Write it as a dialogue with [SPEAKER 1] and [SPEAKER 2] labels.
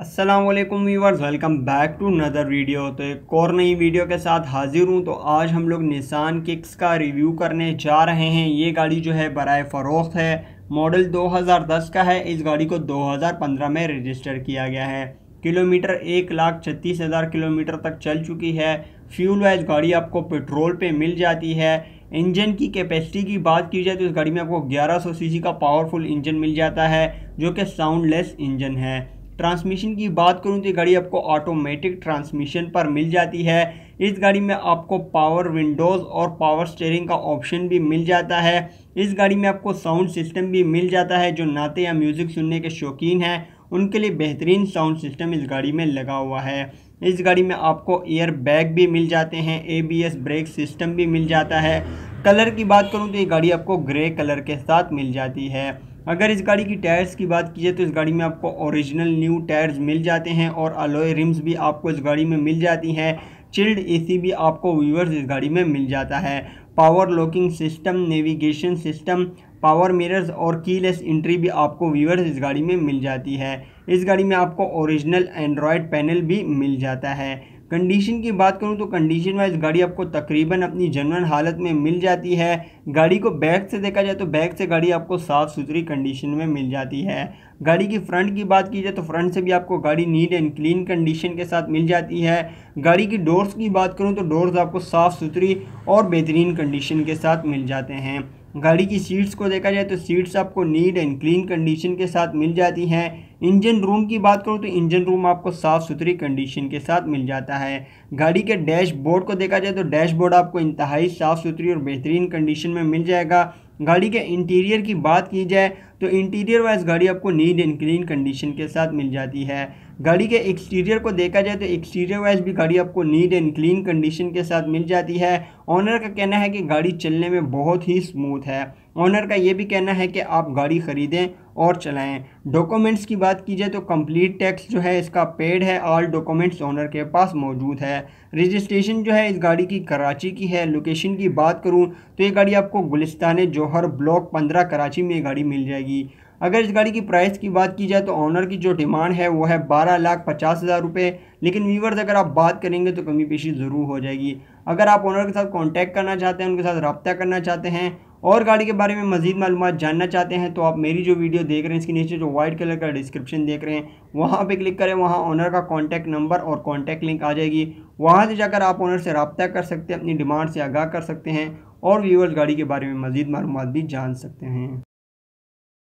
[SPEAKER 1] Aslam viewers welcome back to another video तो एक और नई वीडियो के साथ हाजिर हूँ तो आज हम लोग निसान किक्स का रिव्यू करने जा रहे हैं ये गाड़ी जो है बरए फ़रोख्त है मॉडल 2010 का है इस गाड़ी को 2015 में रजिस्टर किया गया है किलोमीटर एक लाख छत्तीस हज़ार किलोमीटर तक चल चुकी है फ्यूल वाइज गाड़ी आपको पेट्रोल पे मिल जाती है इंजन की कैपेसिटी की बात की जाए तो इस गाड़ी में आपको 1100 सीसी का पावरफुल इंजन मिल जाता है जो कि साउंडलेस इंजन है ट्रांसमिशन की बात करूँ तो ये गाड़ी आपको ऑटोमेटिक ट्रांसमिशन पर मिल जाती है इस गाड़ी में आपको पावर विंडोज़ और पावर स्टेयरिंग का ऑप्शन भी मिल जाता है इस गाड़ी में आपको साउंड सिस्टम भी मिल जाता है जो नाते या म्यूज़िक सुनने के शौकीन हैं उनके लिए बेहतरीन साउंड सिस्टम इस गाड़ी में लगा हुआ है इस गाड़ी में आपको एयर बैग भी मिल जाते हैं एबीएस ब्रेक सिस्टम भी मिल जाता है कलर की बात करूँ तो ये गाड़ी आपको ग्रे कलर के साथ मिल जाती है अगर इस गाड़ी की टायर्स की बात की जाए तो इस गाड़ी में आपको ओरिजिनल न्यू टायर्स मिल जाते हैं और अलोए रिम्स भी आपको इस गाड़ी में मिल जाती हैं चिल्ड एसी भी आपको व्यूवर्स इस गाड़ी में मिल जाता है power locking system navigation system power mirrors और कीलेस एंट्री भी आपको व्यूवर्स इस गाड़ी में मिल जाती है इस गाड़ी में आपको ओरिजिनल एंड्रॉयड पैनल भी मिल जाता है कंडीशन की बात करूँ तो कंडीशन वाइज गाड़ी आपको तकरीबन अपनी जनरल हालत में मिल जाती है गाड़ी को बैक से देखा जाए तो बैक से गाड़ी आपको साफ़ सुथरी कंडीशन में मिल जाती है गाड़ी की फ्रंट की बात की जाए तो फ्रंट से भी आपको गाड़ी नीट एंड क्लीन कंडीशन के साथ मिल जाती है गाड़ी की डोर्स की बात करूँ तो डोर्स आपको साफ़ सुथरी और बेहतरीन कंडीशन के साथ मिल जाते हैं गाड़ी की सीट्स को देखा जाए तो सीट्स आपको नीट एंड क्लीन कंडीशन के साथ मिल जाती हैं इंजन रूम की बात करूँ तो इंजन रूम आपको साफ़ सुथरी कंडीशन के साथ मिल जाता है गाड़ी के डैशबोर्ड को देखा जाए तो डैशबोर्ड आपको इंतहाई साफ़ सुथरी और बेहतरीन कंडीशन में मिल जाएगा गाड़ी के इंटीरियर की बात की जाए तो इंटीरियर वाइज गाड़ी आपको नीट एंड क्लीन कंडीशन के साथ मिल जाती है गाड़ी के एक्सटीरियर को देखा जाए तो एक्सटीरियर वाइज भी गाड़ी आपको नीट एंड क्लीन कंडीशन के साथ मिल जाती है ऑनर का कहना है कि गाड़ी चलने में बहुत ही स्मूथ है ऑनर का ये भी कहना है कि आप गाड़ी ख़रीदें और चलाएं डॉक्यूमेंट्स की बात की जाए तो कंप्लीट टैक्स जो है इसका पेड है ऑल डॉक्यूमेंट्स ऑनर के पास मौजूद है रजिस्ट्रेशन जो है इस गाड़ी की कराची की है लोकेशन की बात करूँ तो ये गाड़ी आपको गुलिस्तान जौहर ब्लॉक पंद्रह कराची में ये गाड़ी मिल जाएगी अगर इस गाड़ी की प्राइस की बात की जाए तो ऑनर की जो डिमांड है वो है बारह लाख पचास हज़ार रुपये लेकिन वीवर्स अगर आप बात करेंगे तो कमी पेशी ज़रूर हो जाएगी अगर आप ऑनर के साथ कॉन्टैक्ट करना चाहते हैं उनके साथ रबता करना चाहते हैं और गाड़ी के बारे में मजीद मालूम जानना चाहते हैं तो आप मेरी जो वीडियो देख रहे हैं इसके नीचे जो वाइट कलर का डिस्क्रिप्शन देख रहे हैं वहाँ पे क्लिक करें वहाँ ऑनर का कॉन्टैक्ट नंबर और कॉन्टैक्ट लिंक आ जाएगी वहाँ से जाकर आप ऑनर से रबता कर सकते हैं अपनी डिमांड से आगाह कर सकते हैं और व्यूवर्स गाड़ी के बारे में मजीद मालूम भी जान सकते हैं